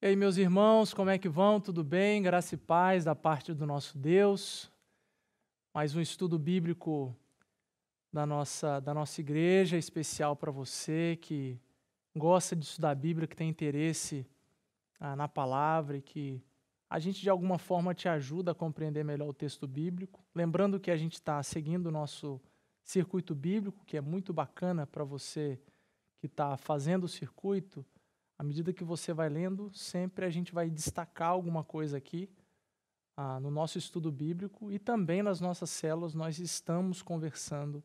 E aí, meus irmãos, como é que vão? Tudo bem? Graça e paz da parte do nosso Deus. Mais um estudo bíblico da nossa, da nossa igreja, especial para você que gosta de estudar a Bíblia, que tem interesse ah, na palavra e que a gente, de alguma forma, te ajuda a compreender melhor o texto bíblico. Lembrando que a gente está seguindo o nosso circuito bíblico, que é muito bacana para você que está fazendo o circuito à medida que você vai lendo, sempre a gente vai destacar alguma coisa aqui ah, no nosso estudo bíblico e também nas nossas células nós estamos conversando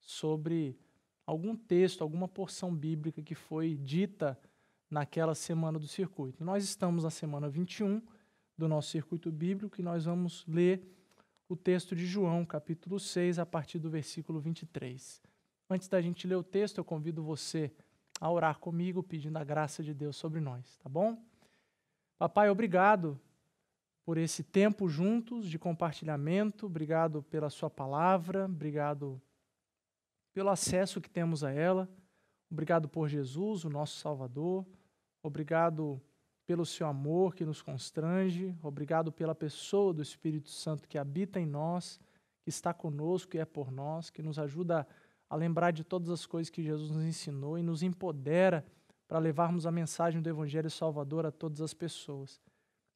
sobre algum texto, alguma porção bíblica que foi dita naquela semana do circuito. Nós estamos na semana 21 do nosso circuito bíblico e nós vamos ler o texto de João, capítulo 6, a partir do versículo 23. Antes da gente ler o texto, eu convido você a orar comigo, pedindo a graça de Deus sobre nós, tá bom? Papai, obrigado por esse tempo juntos de compartilhamento, obrigado pela Sua palavra, obrigado pelo acesso que temos a ela, obrigado por Jesus, o nosso Salvador, obrigado pelo Seu amor que nos constrange, obrigado pela pessoa do Espírito Santo que habita em nós, que está conosco e é por nós, que nos ajuda a a lembrar de todas as coisas que Jesus nos ensinou e nos empodera para levarmos a mensagem do Evangelho Salvador a todas as pessoas.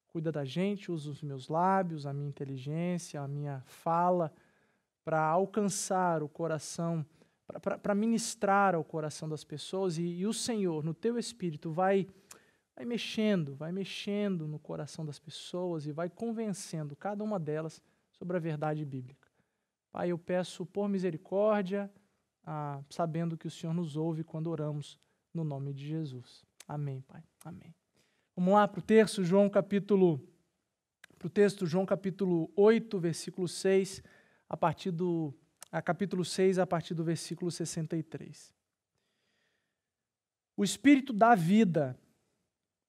Cuida da gente, usa os meus lábios, a minha inteligência, a minha fala, para alcançar o coração, para ministrar ao coração das pessoas. E, e, o Senhor, no teu espírito, vai, vai mexendo, vai mexendo no coração das pessoas e vai convencendo cada uma delas sobre a verdade bíblica. Pai, eu peço por misericórdia ah, sabendo que o Senhor nos ouve quando oramos no nome de Jesus. Amém, Pai. Amém. Vamos lá para o texto, João capítulo. Para o texto, João capítulo 8, versículo 6, a partir do. A capítulo 6, a partir do versículo 63. O Espírito dá vida,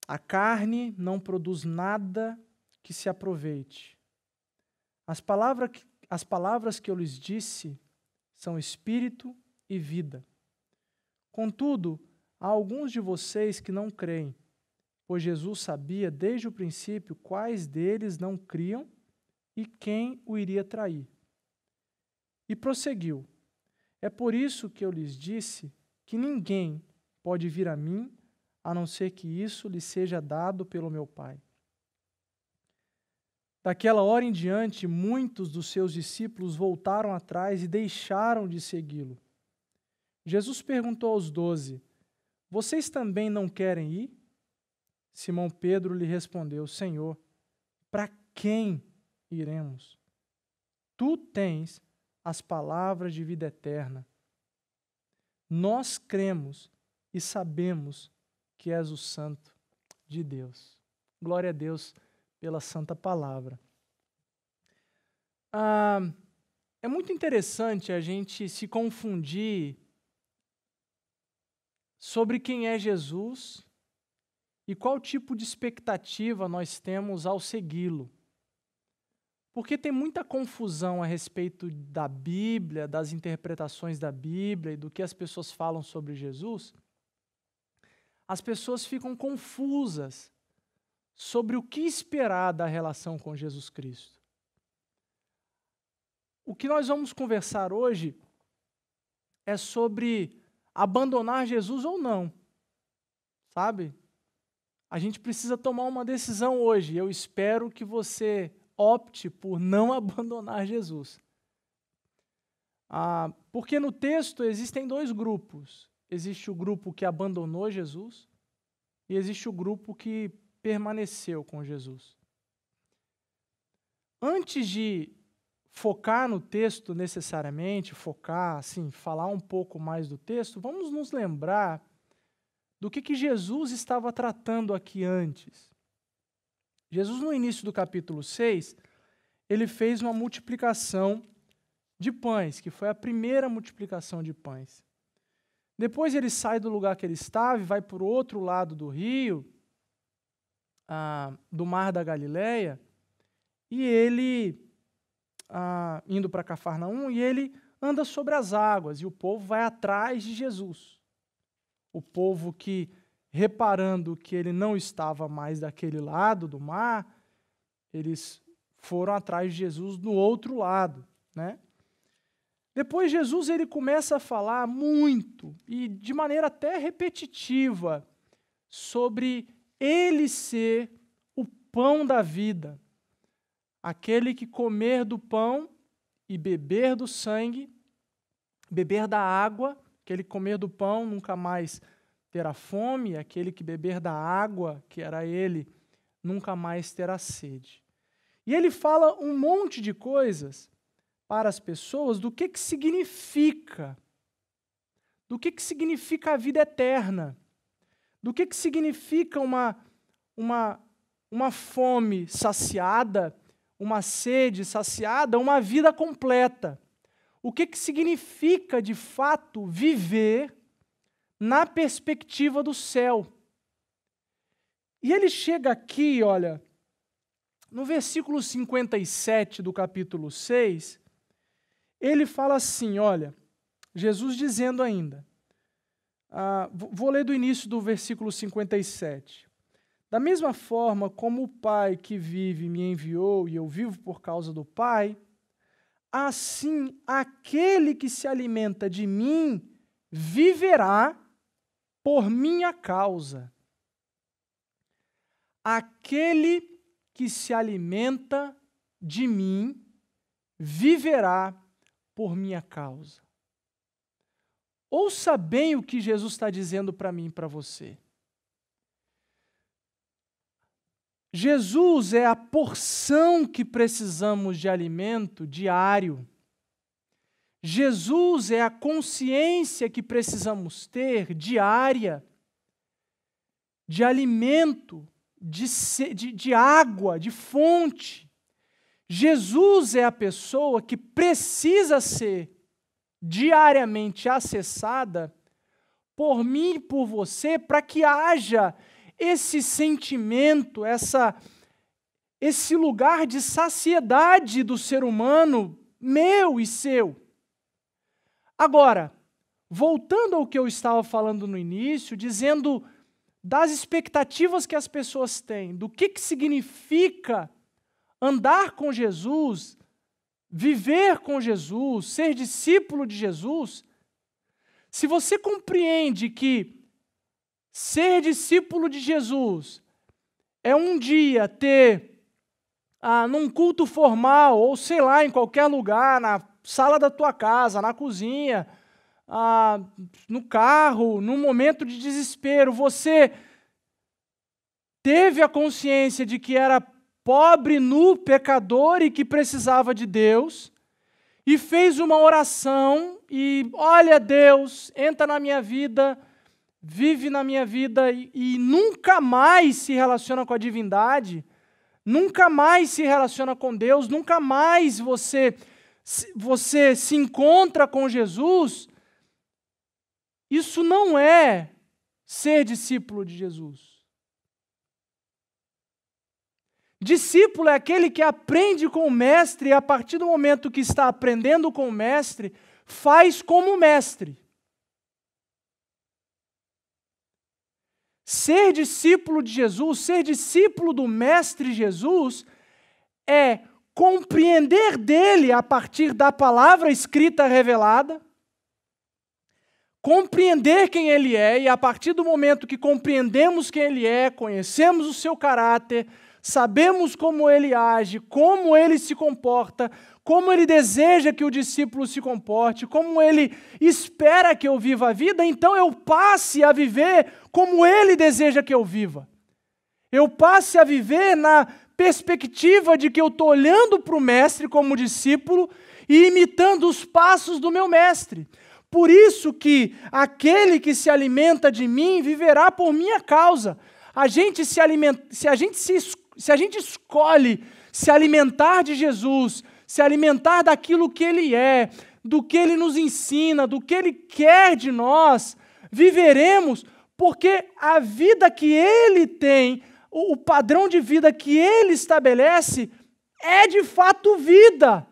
a carne não produz nada que se aproveite. As, palavra, as palavras que eu lhes disse são Espírito e vida. Contudo, há alguns de vocês que não creem, pois Jesus sabia desde o princípio quais deles não criam e quem o iria trair. E prosseguiu: É por isso que eu lhes disse que ninguém pode vir a mim a não ser que isso lhe seja dado pelo meu Pai. Daquela hora em diante, muitos dos seus discípulos voltaram atrás e deixaram de segui-lo. Jesus perguntou aos doze: Vocês também não querem ir? Simão Pedro lhe respondeu: Senhor, para quem iremos? Tu tens as palavras de vida eterna. Nós cremos e sabemos que és o Santo de Deus. Glória a Deus pela Santa Palavra. Ah, é muito interessante a gente se confundir sobre quem é Jesus e qual tipo de expectativa nós temos ao segui-lo. Porque tem muita confusão a respeito da Bíblia, das interpretações da Bíblia e do que as pessoas falam sobre Jesus. As pessoas ficam confusas sobre o que esperar da relação com Jesus Cristo. O que nós vamos conversar hoje é sobre abandonar Jesus ou não. Sabe? A gente precisa tomar uma decisão hoje. Eu espero que você opte por não abandonar Jesus. Ah, porque no texto existem dois grupos. Existe o grupo que abandonou Jesus e existe o grupo que permaneceu com Jesus. Antes de focar no texto necessariamente, focar, assim, falar um pouco mais do texto, vamos nos lembrar do que, que Jesus estava tratando aqui antes. Jesus, no início do capítulo 6, ele fez uma multiplicação de pães, que foi a primeira multiplicação de pães. Depois ele sai do lugar que ele estava e vai para o outro lado do rio, ah, do Mar da Galileia, e ele ah, indo para Cafarnaum e ele anda sobre as águas e o povo vai atrás de Jesus. O povo que, reparando que ele não estava mais daquele lado do mar, eles foram atrás de Jesus do outro lado, né? Depois Jesus ele começa a falar muito e de maneira até repetitiva sobre ele ser o pão da vida. Aquele que comer do pão e beber do sangue, beber da água, aquele que comer do pão nunca mais terá fome, aquele que beber da água, que era ele, nunca mais terá sede. E ele fala um monte de coisas para as pessoas do que, que significa, do que, que significa a vida eterna, do que, que significa uma, uma, uma fome saciada uma sede saciada, uma vida completa. O que, que significa, de fato, viver na perspectiva do céu? E ele chega aqui, olha, no versículo 57 do capítulo 6, ele fala assim: olha, Jesus dizendo ainda, ah, vou ler do início do versículo 57. Da mesma forma como o Pai que vive me enviou e eu vivo por causa do Pai, assim aquele que se alimenta de mim viverá por minha causa. Aquele que se alimenta de mim viverá por minha causa. Ouça bem o que Jesus está dizendo para mim e para você. Jesus é a porção que precisamos de alimento diário. Jesus é a consciência que precisamos ter diária, de alimento, de, de, de, água, de fonte. Jesus é a pessoa que precisa ser diariamente acessada por mim e por você para que haja esse sentimento, essa esse lugar de saciedade do ser humano meu e seu. Agora, voltando ao que eu estava falando no início, dizendo das expectativas que as pessoas têm, do que, que significa andar com Jesus, viver com Jesus, ser discípulo de Jesus, se você compreende que Ser discípulo de Jesus é um dia ter, ah, num culto formal, ou sei lá, em qualquer lugar, na sala da tua casa, na cozinha, ah, no carro, num momento de desespero, você teve a consciência de que era pobre, nu, pecador e que precisava de Deus, e fez uma oração e, olha Deus, entra na minha vida, vive na minha vida e, e nunca mais se relaciona com a divindade, nunca mais se relaciona com Deus, nunca mais você você se encontra com Jesus, isso não é ser discípulo de Jesus. Discípulo é aquele que aprende com o mestre e a partir do momento que está aprendendo com o mestre, faz como o mestre. Ser discípulo de Jesus, ser discípulo do Mestre Jesus, é compreender dele a partir da palavra escrita revelada, compreender quem ele é, e a partir do momento que compreendemos quem ele é, conhecemos o seu caráter, sabemos como ele age, como ele se comporta, como ele deseja que o discípulo se comporte, como ele espera que eu viva a vida, então eu passe a viver como ele deseja que eu viva. Eu passe a viver na perspectiva de que eu estou olhando para o Mestre como discípulo e imitando os passos do meu Mestre. Por isso que aquele que se alimenta de mim viverá por minha causa. A gente se alimenta, se a gente se se a gente escolhe se alimentar de Jesus, se alimentar daquilo que Ele é, do que Ele nos ensina, do que Ele quer de nós, viveremos, porque a vida que Ele tem, o, padrão de vida que Ele estabelece, é de fato vida.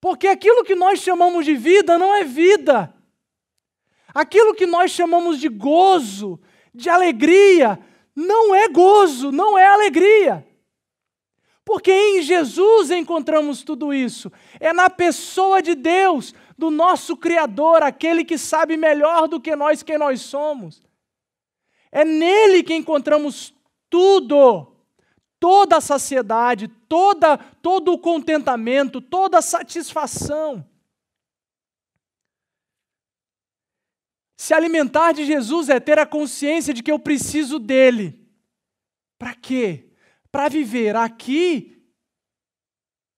Porque aquilo que nós chamamos de vida não é vida. Aquilo que nós chamamos de gozo, de alegria, não é gozo, não é alegria. Porque em Jesus encontramos tudo isso. É na pessoa de Deus, do nosso Criador, aquele que sabe melhor do que nós quem nós somos. É nele que encontramos tudo. Toda a saciedade, toda, todo o contentamento, toda a satisfação. Se alimentar de Jesus é ter a consciência de que eu preciso dele. Para quê? Para viver aqui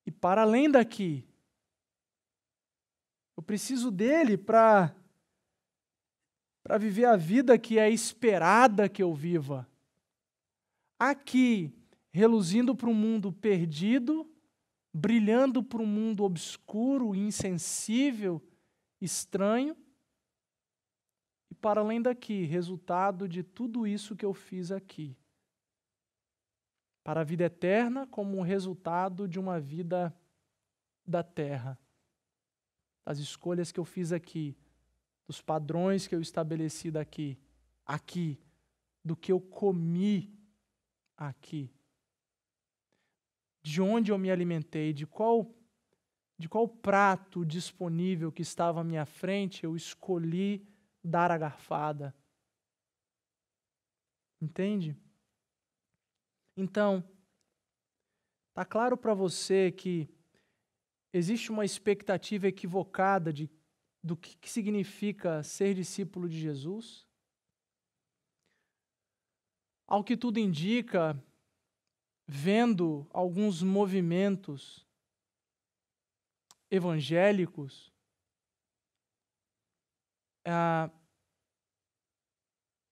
e para além daqui. Eu preciso dele para para viver a vida que é esperada que eu viva. Aqui, reluzindo para um mundo perdido, brilhando para um mundo obscuro, insensível, estranho para além daqui, resultado de tudo isso que eu fiz aqui. Para a vida eterna, como um resultado de uma vida da terra, das escolhas que eu fiz aqui, dos padrões que eu estabeleci daqui, aqui, do que eu comi aqui, de onde eu me alimentei, de qual de qual prato disponível que estava à minha frente eu escolhi dar a garfada. Entende? Então, tá claro para você que existe uma expectativa equivocada de, do que, que significa ser discípulo de Jesus? Ao que tudo indica, vendo alguns movimentos evangélicos, ah,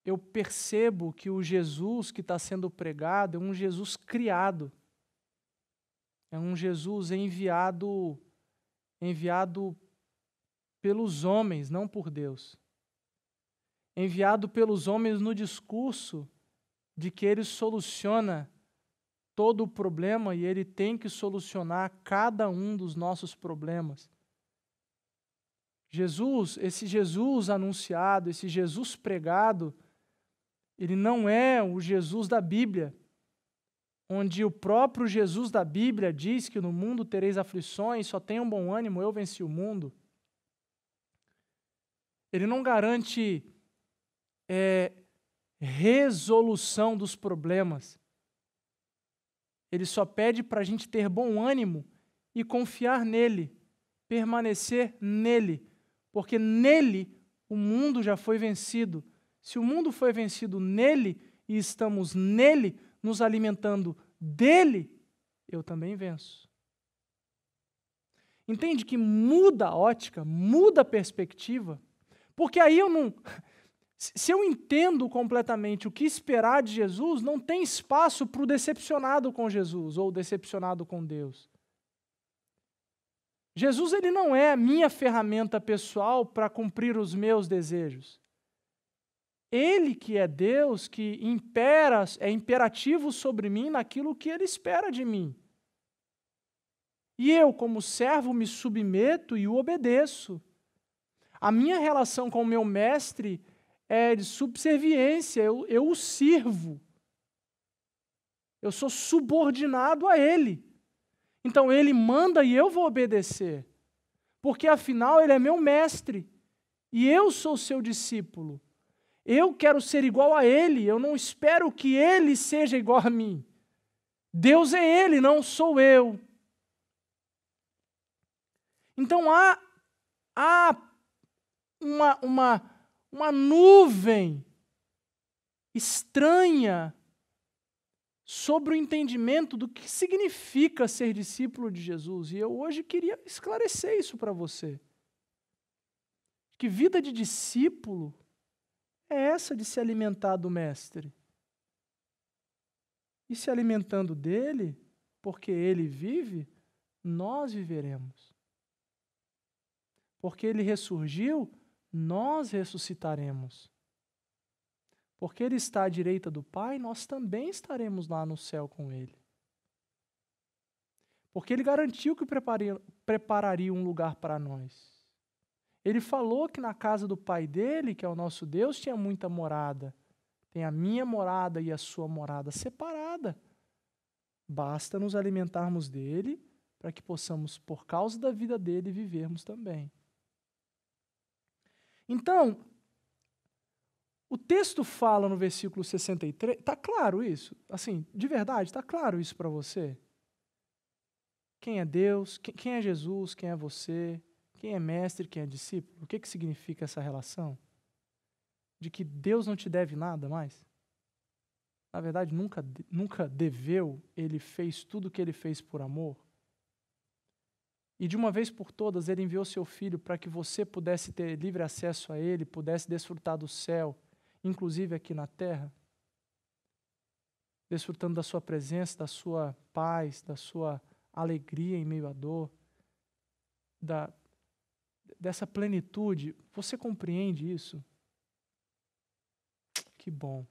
eu percebo que o Jesus que está sendo pregado é um Jesus criado. É um Jesus enviado enviado pelos homens, não por Deus. Enviado pelos homens no discurso de que ele soluciona todo o problema e ele tem que solucionar cada um dos nossos problemas. Jesus, esse Jesus anunciado, esse Jesus pregado, ele não é o Jesus da Bíblia, onde o próprio Jesus da Bíblia diz que no mundo tereis aflições, só tenham bom ânimo, eu venci o mundo. Ele não garante é, resolução dos problemas. Ele só pede para a gente ter bom ânimo e confiar nele, permanecer nele, porque nele o mundo já foi vencido. Se o mundo foi vencido nele e estamos nele, nos alimentando dele, eu também venço. Entende que muda a ótica, muda a perspectiva, porque aí eu não. Se eu entendo completamente o que esperar de Jesus, não tem espaço para o decepcionado com Jesus ou decepcionado com Deus. Jesus ele não é a minha ferramenta pessoal para cumprir os meus desejos. Ele que é Deus, que impera, é imperativo sobre mim naquilo que ele espera de mim. E eu, como servo, me submeto e o obedeço. A minha relação com o meu mestre é de subserviência, eu, eu o sirvo. Eu sou subordinado a ele. Então ele manda e eu vou obedecer, porque afinal ele é meu mestre e eu sou seu discípulo. Eu quero ser igual a ele, eu não espero que ele seja igual a mim. Deus é ele, não sou eu. Então há, há uma, uma, uma nuvem estranha sobre o entendimento do que significa ser discípulo de Jesus. E eu hoje queria esclarecer isso para você. Que vida de discípulo é essa de se alimentar do Mestre? E se alimentando dele, porque ele vive, nós viveremos. Porque ele ressurgiu, nós ressuscitaremos. Porque ele está à direita do Pai, nós também estaremos lá no céu com ele. Porque ele garantiu que prepararia, um lugar para nós. Ele falou que na casa do Pai dele, que é o nosso Deus, tinha muita morada. Tem a minha morada e a sua morada separada. Basta nos alimentarmos dele para que possamos, por causa da vida dele, vivermos também. Então, o texto fala no versículo 63, tá claro isso? Assim, de verdade, tá claro isso para você? Quem é Deus? Quem é Jesus? Quem é você? Quem é mestre? Quem é discípulo? O que, que significa essa relação? De que Deus não te deve nada mais? Na verdade, nunca, nunca deveu, ele fez tudo o que ele fez por amor. E de uma vez por todas, ele enviou seu filho para que você pudesse ter livre acesso a ele, pudesse desfrutar do céu inclusive aqui na terra, desfrutando da Sua presença, da Sua paz, da Sua alegria em meio à dor, da, dessa plenitude. Você compreende isso? Que bom.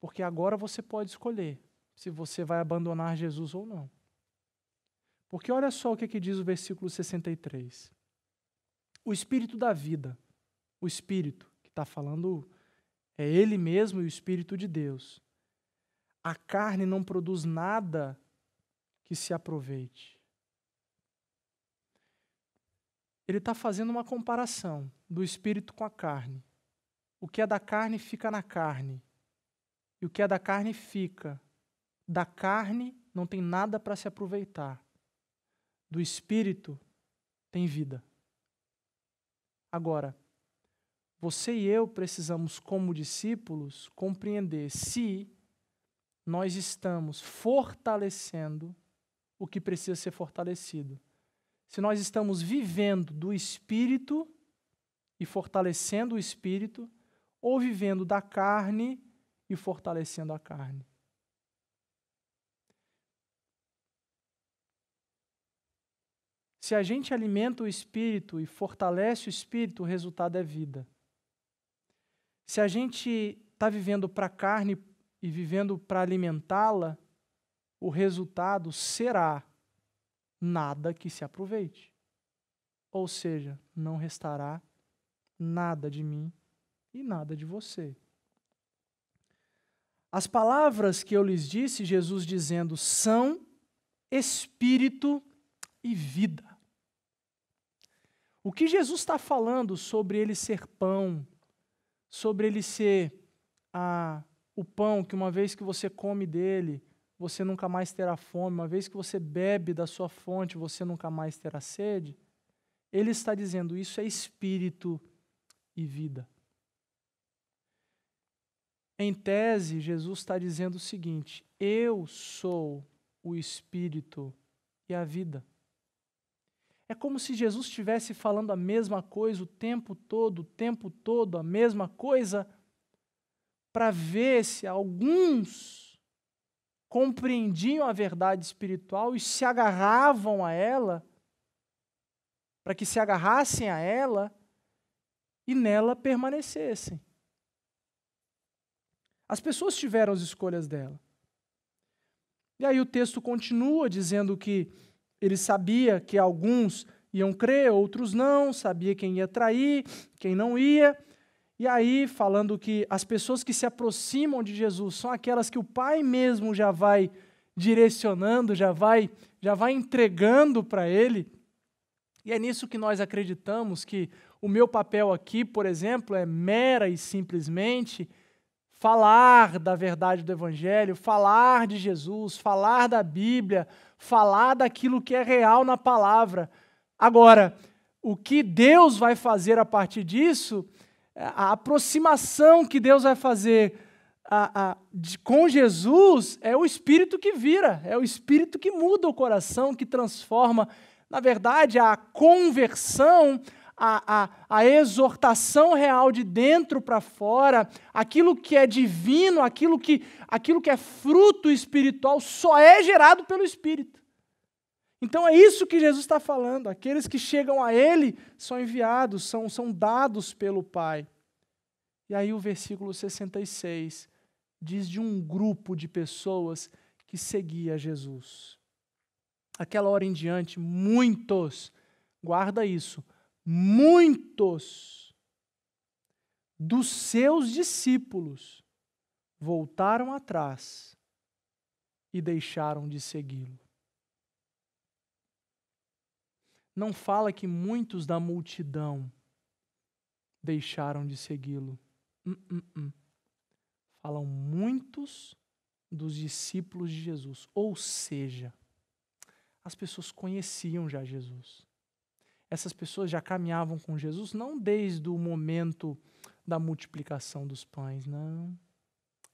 Porque agora você pode escolher se você vai abandonar Jesus ou não. Porque olha só o que, é que, diz o versículo 63. O Espírito da vida, o Espírito, está falando é ele mesmo e o Espírito de Deus. A carne não produz nada que se aproveite. Ele está fazendo uma comparação do espírito com a carne. O que é da carne fica na carne. E o que é da carne fica. Da carne não tem nada para se aproveitar. Do espírito tem vida. Agora, você e eu precisamos, como discípulos, compreender se nós estamos fortalecendo o que precisa ser fortalecido. Se nós estamos vivendo do espírito e fortalecendo o espírito, ou vivendo da carne e fortalecendo a carne. Se a gente alimenta o espírito e fortalece o espírito, o resultado é vida. Se a gente está vivendo para a carne e vivendo para alimentá-la, o resultado será nada que se aproveite. Ou seja, não restará nada de mim e nada de você. As palavras que eu lhes disse, Jesus dizendo, são espírito e vida. O que Jesus está falando sobre ele ser pão, sobre ele ser o pão que, uma vez que você come dele, você nunca mais terá fome, uma vez que você bebe da sua fonte, você nunca mais terá sede. Ele está dizendo: isso é espírito e vida. Em tese, Jesus está dizendo o seguinte: eu sou o espírito e a vida. É como se Jesus estivesse falando a mesma coisa o tempo todo, o tempo todo, a mesma coisa, para ver se alguns compreendiam a verdade espiritual e se agarravam a ela, para que se agarrassem a ela e nela permanecessem. As pessoas tiveram as escolhas dela. E aí o texto continua dizendo que ele sabia que alguns iam crer, outros não, sabia quem ia trair, quem não ia. E aí, falando que as pessoas que se aproximam de Jesus são aquelas que o Pai mesmo já vai direcionando, já vai, já vai entregando para ele. E é nisso que nós acreditamos que o meu papel aqui, por exemplo, é mera e simplesmente falar da verdade do evangelho, falar de Jesus, falar da Bíblia, falar daquilo que é real na palavra. Agora, o que Deus vai fazer a partir disso, é, a aproximação que Deus vai fazer a, a, de, com Jesus, é o Espírito que vira, é o Espírito que muda o coração, que transforma. Na verdade, a conversão a, a, a exortação real de dentro para fora, aquilo que é divino, aquilo que, aquilo que é fruto espiritual, só é gerado pelo Espírito. Então é isso que Jesus está falando. Aqueles que chegam a Ele são enviados, são, são dados pelo Pai. E aí o versículo 66 diz de um grupo de pessoas que seguia Jesus. Aquela hora em diante, muitos, guarda isso, muitos dos seus discípulos voltaram atrás e deixaram de segui-lo. Não fala que muitos da multidão deixaram de segui-lo. Uh, uh, uh. Falam muitos dos discípulos de Jesus. Ou seja, as pessoas conheciam já Jesus essas pessoas já caminhavam com Jesus não desde o momento da multiplicação dos pães, não.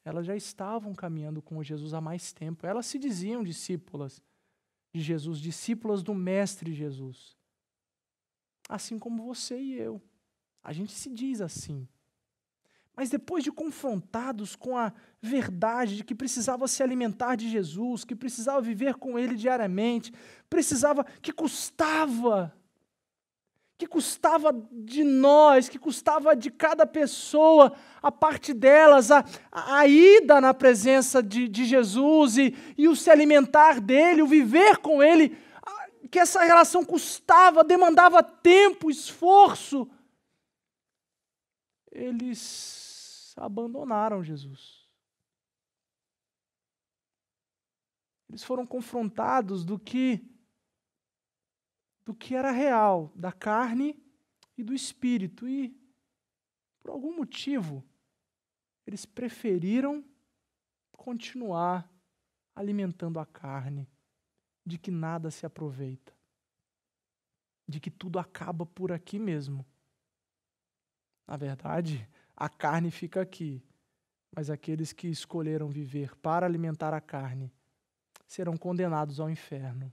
Elas já estavam caminhando com Jesus há mais tempo. Elas se diziam discípulas de Jesus, discípulas do Mestre Jesus. Assim como você e eu. A gente se diz assim. Mas depois de confrontados com a verdade de que precisava se alimentar de Jesus, que precisava viver com ele diariamente, precisava que custava que custava de nós, que custava de cada pessoa, a parte delas, a, a ida na presença de, de Jesus e, e o se alimentar dele, o viver com ele, que essa relação custava, demandava tempo, esforço. Eles abandonaram Jesus. Eles foram confrontados do que do que era real, da carne e do espírito. E, por algum motivo, eles preferiram continuar alimentando a carne, de que nada se aproveita, de que tudo acaba por aqui mesmo. Na verdade, a carne fica aqui, mas aqueles que escolheram viver para alimentar a carne serão condenados ao inferno.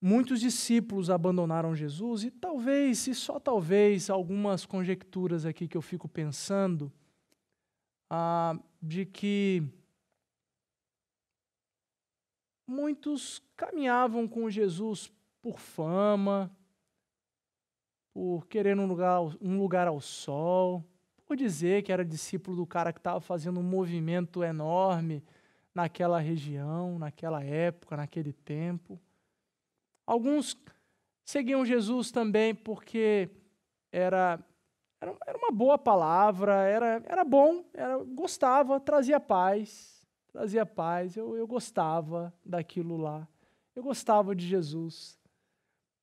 Muitos discípulos abandonaram Jesus e talvez, e só talvez, algumas conjecturas aqui que eu fico pensando, ah, de que muitos caminhavam com Jesus por fama, por querer um lugar, um lugar ao sol, por dizer que era discípulo do cara que estava fazendo um movimento enorme naquela região, naquela época, naquele tempo. Alguns seguiam Jesus também porque era, era, uma boa palavra, era, era bom, era, gostava, trazia paz, trazia paz. Eu, eu gostava daquilo lá, eu gostava de Jesus.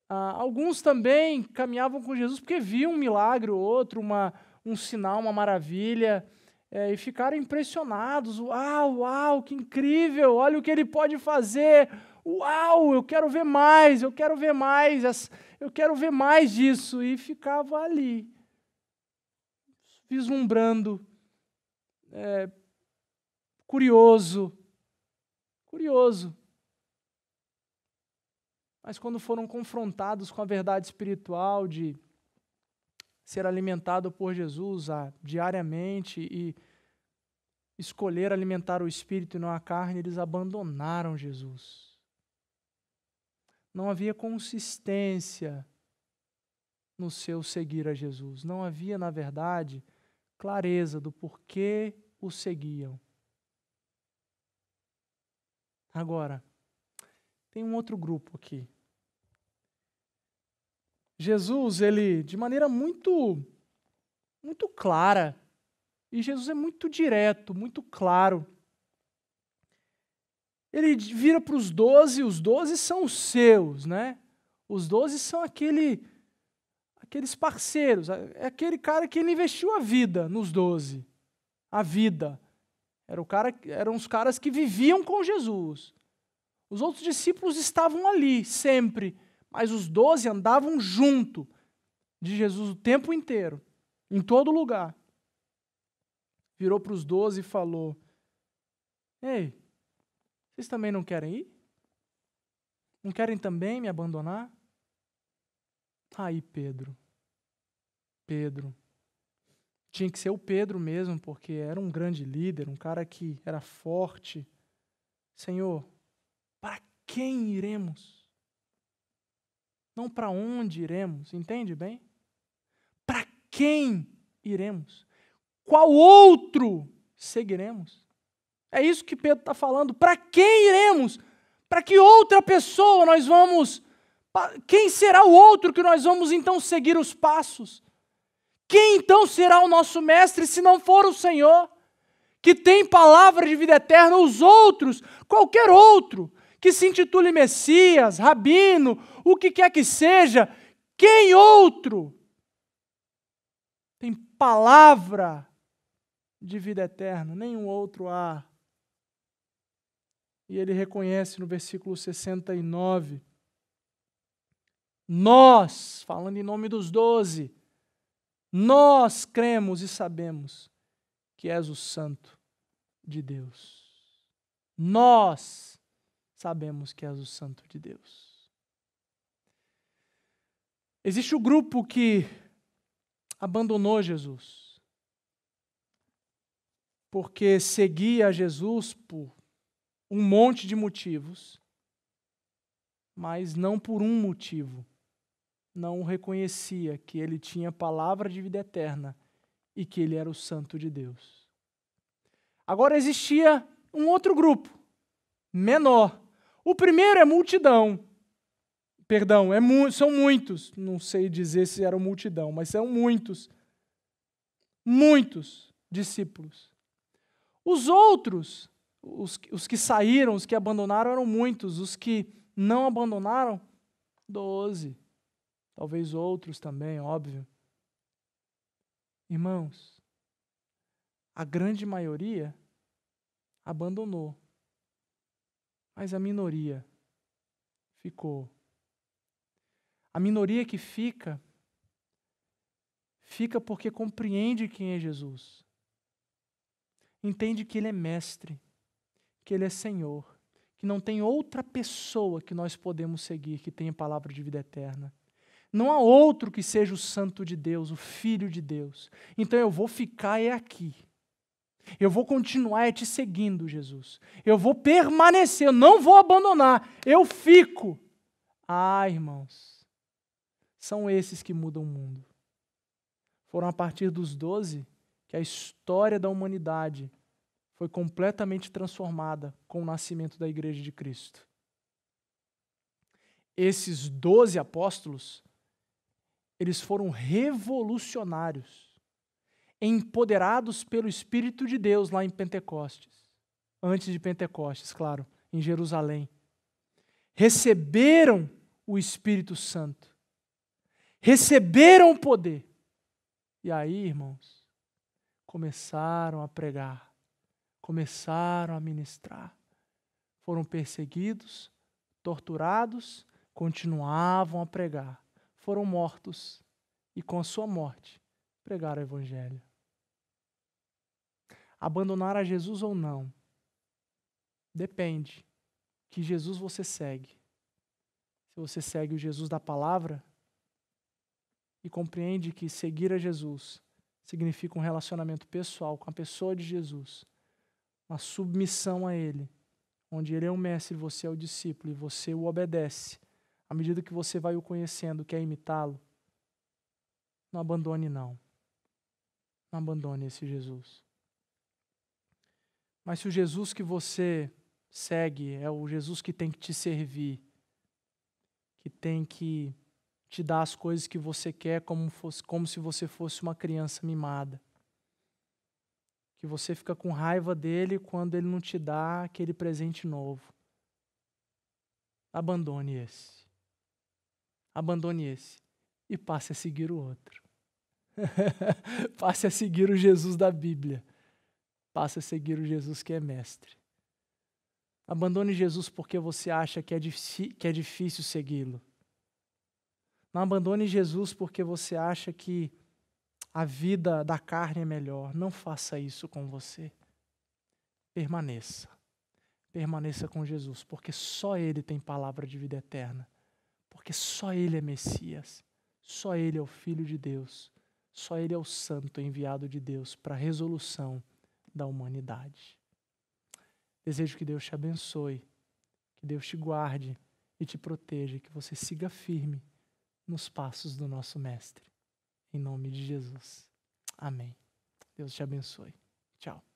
Ah, alguns também caminhavam com Jesus porque viam um milagre ou outro, uma, um sinal, uma maravilha. É, e ficaram impressionados. Uau, uau, que incrível! Olha o que ele pode fazer! Uau, eu quero ver mais, eu quero ver mais, eu quero ver mais disso. E ficava ali, vislumbrando, é, curioso, curioso. Mas quando foram confrontados com a verdade espiritual de ser alimentado por Jesus ah, diariamente e escolher alimentar o espírito e não a carne, eles abandonaram Jesus. Não havia consistência no seu seguir a Jesus. Não havia, na verdade, clareza do porquê o seguiam. Agora, tem um outro grupo aqui. Jesus, ele, de maneira muito, muito clara, e Jesus é muito direto, muito claro, ele vira para os doze, os doze são os seus, né? Os doze são aquele, aqueles parceiros, é aquele cara que ele investiu a vida nos doze, a vida. Era o cara, eram os caras que viviam com Jesus. Os outros discípulos estavam ali sempre, mas os doze andavam junto de Jesus o tempo inteiro, em todo lugar. Virou para os doze e falou: Ei, vocês também não querem ir? Não querem também me abandonar? Aí, Pedro. Pedro. Tinha que ser o Pedro mesmo, porque era um grande líder, um cara que era forte. Senhor, para quem iremos? Não para onde iremos, entende bem? Para quem iremos? Qual outro seguiremos? É isso que Pedro está falando. Para quem iremos? Para que outra pessoa nós vamos. Quem será o outro que nós vamos então seguir os passos? Quem então será o nosso mestre se não for o Senhor? Que tem palavra de vida eterna, os outros, qualquer outro, que se intitule Messias, Rabino, o que quer que seja, quem outro tem palavra de vida eterna? Nenhum outro há. E ele reconhece no versículo 69. Nós, falando em nome dos doze, nós cremos e sabemos que és o Santo de Deus. Nós sabemos que és o Santo de Deus. Existe o grupo que abandonou Jesus, porque seguia Jesus por um monte de motivos, mas não por um motivo. Não reconhecia que ele tinha palavra de vida eterna e que ele era o santo de Deus. Agora existia um outro grupo, menor. O primeiro é multidão. Perdão, é mu são muitos. Não sei dizer se eram multidão, mas são muitos. Muitos discípulos. Os outros os, os que saíram, os que abandonaram eram muitos, os que não abandonaram, doze. Talvez outros também, óbvio. Irmãos, a grande maioria abandonou, mas a minoria ficou. A minoria que fica, fica porque compreende quem é Jesus, entende que Ele é mestre, que Ele é Senhor, que não tem outra pessoa que nós podemos seguir que tenha palavra de vida eterna. Não há outro que seja o Santo de Deus, o Filho de Deus. Então eu vou ficar é aqui. Eu vou continuar é te seguindo, Jesus. Eu vou permanecer, eu não vou abandonar. Eu fico. Ah, irmãos, são esses que mudam o mundo. Foram a partir dos doze que a história da humanidade foi completamente transformada com o nascimento da Igreja de Cristo. Esses doze apóstolos, eles foram revolucionários, empoderados pelo Espírito de Deus lá em Pentecostes, antes de Pentecostes, claro, em Jerusalém. Receberam o Espírito Santo, receberam o poder. E aí, irmãos, começaram a pregar começaram a ministrar. Foram perseguidos, torturados, continuavam a pregar. Foram mortos e, com a sua morte, pregaram o Evangelho. Abandonar a Jesus ou não, depende. Que Jesus você segue. Se você segue o Jesus da palavra e compreende que seguir a Jesus significa um relacionamento pessoal com a pessoa de Jesus uma submissão a Ele, onde Ele é o mestre, você é o discípulo e você o obedece. À medida que você vai o conhecendo, quer imitá-lo, não abandone, não. Não abandone esse Jesus. Mas se o Jesus que você segue é o Jesus que tem que te servir, que tem que te dar as coisas que você quer, como, fosse, como se você fosse uma criança mimada, que você fica com raiva dele quando ele não te dá aquele presente novo. Abandone esse. Abandone esse e passe a seguir o outro. passe a seguir o Jesus da Bíblia. Passe a seguir o Jesus que é mestre. Abandone Jesus porque você acha que é, que é difícil segui-lo. Não abandone Jesus porque você acha que a vida da carne é melhor. Não faça isso com você. Permaneça. Permaneça com Jesus, porque só Ele tem palavra de vida eterna. Porque só Ele é Messias. Só Ele é o Filho de Deus. Só Ele é o Santo enviado de Deus para a resolução da humanidade. Desejo que Deus te abençoe, que Deus te guarde e te proteja, que você siga firme nos passos do nosso Mestre. Em nome de Jesus. Amém. Deus te abençoe. Tchau.